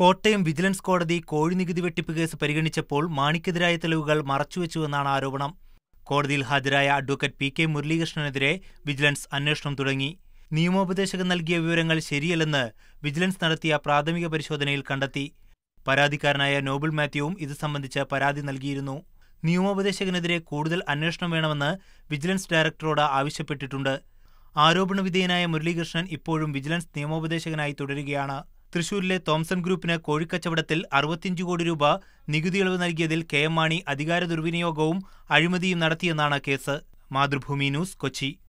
Kottayam vigilance കോടതി കോഴി നികുതി വെട്ടിപ്പ് കേസ് പരിഗണിച്ചപ്പോൾ മാണിക്കെതിരായ തെളിവുകൾ മറച്ചുവെച്ചുവെന്നാണ് ആരോപണം കോടതിയിൽ ഹാജരായ അഡ്വക്കേറ്റ് പി കെ മുരളീകൃഷ്ണനെതിരെ വിജിലൻസ് അന്വേഷണം തുടങ്ങി നിയമോപദേശകൻ നൽകിയ വിവരങ്ങൾ ശരിയല്ലെന്ന് വിജിലൻസ് നടത്തിയ പ്രാഥമിക പരിശോധനയിൽ കണ്ടെത്തി പരാതിക്കാരനായ നോബിൾ മാത്യുവും ഇത് സംബന്ധിച്ച് പരാതി നൽകിയിരുന്നു നിയമോപദേശകനെതിരെ കൂടുതൽ അന്വേഷണം വേണമെന്ന് വിജിലൻസ് ഡയറക്ടറോട് ആവശ്യപ്പെട്ടിട്ടുണ്ട് ആരോപണ വിധേയനായ മുരളീകൃഷ്ണൻ ഇപ്പോഴും വിജിലൻസ് നിയമോപദേശകനായി തുടരുകയാണ് തൃശൂരിലെ തോംസൺ ഗ്രൂപ്പിന് കോഴിക്കച്ചവടത്തിൽ അറുപത്തിയഞ്ച് കോടി രൂപ നികുതി ഇളവ് നൽകിയതിൽ കെ എം മാണി അധികാര ദുർവിനിയോഗവും അഴിമതിയും നടത്തിയെന്നാണ് കേസ് മാതൃഭൂമി ന്യൂസ് കൊച്ചി